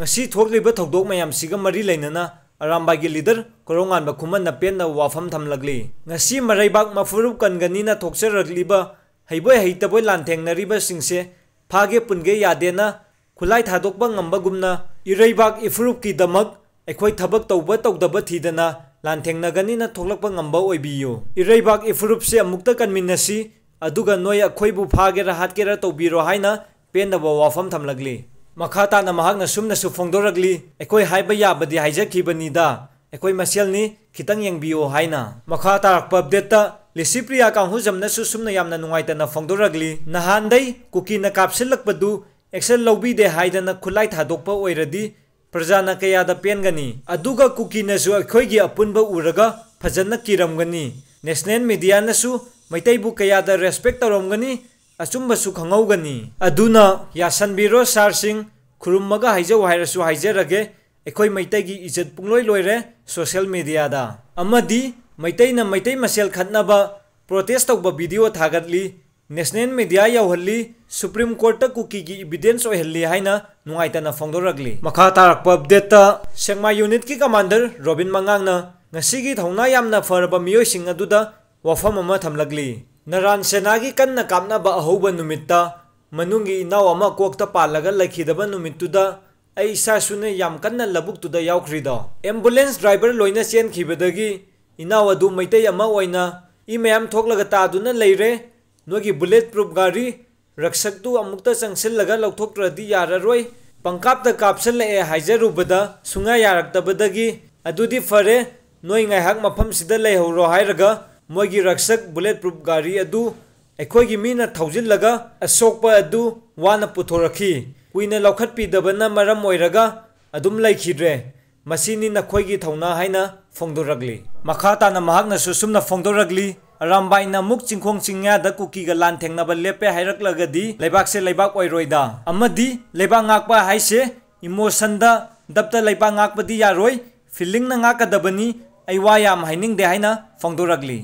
ngasi thok liba thodok mayam siga mari lainana अरामबा की leader कोरोंगान बखुमन pen वाफम थम लगली ngasi maraibak mafurup kangani na thokser ragliba haiboi haitabo lantheng nariba singse phage punge yade na khulai thadok ba ngamba gumna iraibak ifurup ki damak akhoi thabak tawba tawdaba thidana lantheng nagani na tholakpa ngamba oibiyo iraibak ifurup se amukta kanminasi aduga noi akhoi bu phage rahat ke ra tawbiro haina पेनब वाफम थम लगली ꯃꯈꯥ ꯇꯥꯅ ꯃꯍꯥꯛꯅ ꯁꯨꯝꯅꯁꯨ ꯐꯣꯡꯗꯣꯔꯛꯂꯤ ꯑꯩꯈꯣꯏ ꯍꯥꯏꯕ ꯌꯥꯕꯗꯤ ꯍꯥꯏꯖꯈꯤꯕꯅꯤꯗ ꯑꯩꯈꯣꯏ ꯃꯁꯦꯜꯅꯤ ꯈꯤꯇꯪ ꯌꯦꯡꯕꯤꯌꯣ ꯍꯥꯏꯅ ꯃꯈꯥ ꯇꯥꯔꯛꯄ ꯑꯞꯗꯦꯠꯇ ꯂꯤꯁꯤꯄ꯭ꯔꯤꯌꯥ ꯀꯥꯡꯍꯨꯖꯝꯅꯁꯨ ꯁꯨꯝꯅ ꯌꯥꯝꯅ ꯅꯨꯡꯉꯥꯏꯇꯅ ꯐꯣꯡꯗꯣꯔꯛꯂꯤ ꯅꯍꯥꯟꯗꯩ ꯀꯨꯀꯤꯅ ꯀꯥꯞꯁꯤꯜꯂꯛꯄꯗꯨ ꯑꯦꯛꯁꯟ ꯂꯧꯕꯤꯗꯦ ꯍꯥꯏꯗꯅ ꯈꯨꯠꯂꯥꯏ ꯊꯥꯗꯣꯛꯄ ꯑꯣꯏꯔꯗꯤ ꯄ꯭ꯔꯖꯥꯅ ꯀꯌꯥꯗ ꯄꯦꯟꯒꯅꯤ ꯑꯗꯨꯒ ꯀꯨꯀꯤꯅꯁꯨ ꯑꯩꯈꯣꯏꯒꯤ ꯑꯄꯨꯟꯕ ꯎꯔꯒ ꯐꯖꯅ ꯀꯤꯔꯝꯒꯅꯤ ꯅꯦꯁꯅꯦꯜ ꯃꯤꯗꯤꯌꯥꯅꯁꯨ ꯃꯩꯇꯩꯕꯨ ꯀꯌꯥꯗ ꯔꯦꯁꯄꯦꯛ ꯇꯧꯔꯝꯒꯅꯤ अचुम्बसु खंगौगनी अदुना यासनबिरो सारसिंग खुरुमगा हाइजौ हाइरसु हाइजरगे एखोय मैतैगी इज्जत सोशल मीडिया दा अमदी मैतैना मैतै मसेल खतनाबा प्रोटेस्ट तौबा नेशनल मीडिया यौहली सुप्रीम कोर्ट कुकीगी इविडेंस ओहली हाइना नुआइतना फोंदोरगली मखा तारक अपडेट सेंगमा यूनिट की कमांडर रोबिन मंगांगना ngasi gi thauna yamna farba miyo नरान सेना की कन् कामनाब अहब नुमित मनुंग इनाव कोक्त पालीद इसने याम कन् लबुकद एम्बुलेंस ड्राइवर लोन चेंखीद इनाव मैत इमाम थोलगर नोगी बुलेट प्रूफ गाड़ी रक्षकू चंसलगोट्रदी यारो पंकाप्त कापल हाइजरुबद सूंगा यारदी फरें नो मफम से लेहरो ꯃꯣꯏꯒꯤ ꯔꯛꯁꯛ ꯕꯨꯂꯦꯠ ꯄ꯭ꯔꯨꯐ ꯒꯥꯔꯤ ꯑꯗꯨ ꯑꯩꯈꯣꯏꯒꯤ ꯃꯤꯅ ꯊꯧꯖꯤꯜꯂꯒ ꯑꯁꯣꯛꯄ ꯑꯗꯨ ꯋꯥꯅ ꯄꯨꯊꯣꯔꯛꯈꯤ ꯀꯨꯏꯅ ꯂꯧꯈꯠꯄꯤꯗꯕꯅ ꯃꯔꯝ ꯑꯣꯏꯔꯒ ꯑꯗꯨꯝ ꯂꯩꯈꯤꯗ꯭ꯔꯦ ꯃꯁꯤꯅꯤ ꯅꯈꯣꯏꯒꯤ ꯊꯧꯅꯥ ꯍꯥꯏꯅ ꯐꯣꯡꯗꯣꯔꯛꯂꯤ ꯃꯈꯥ ꯇꯥꯅ ꯃꯍꯥꯛꯅꯁꯨ ꯁꯨꯝꯅ ꯐꯣꯡꯗꯣꯔꯛꯂꯤ ꯑꯔꯥꯝꯕꯥꯏꯅ ꯑꯃꯨꯛ ꯆꯤꯡꯈꯣꯡ ꯆꯤꯡꯌꯥꯗ ꯀꯨꯀꯤꯒ ꯂꯥꯟꯊꯦꯡꯅꯕ ꯂꯦꯞꯄꯦ ꯍꯥꯏꯔꯛꯂꯒꯗꯤ ꯂꯩꯕꯥꯛꯁꯦ ꯂꯩꯕꯥꯛ ꯑꯣꯏꯔꯣꯏꯗ ꯑꯃꯗꯤ ꯂꯩꯕꯥꯛ ꯉꯥꯛꯄ ꯍꯥꯏꯁꯦ ꯏꯃꯣꯁꯟꯗ ꯗꯞꯇ ꯂꯩꯕꯥꯛ ꯉꯥꯛꯄꯗꯤ ꯌꯥꯔꯣꯏ ꯐꯤꯂꯤꯡꯅ ꯉꯥꯛꯀꯗꯕꯅꯤ ꯑꯩ ꯋꯥ ꯌꯥꯝ ꯍꯥꯏꯅꯤꯡꯗꯦ ꯍꯥꯏꯅ ꯐꯣꯡꯗꯣꯔꯛꯂꯤ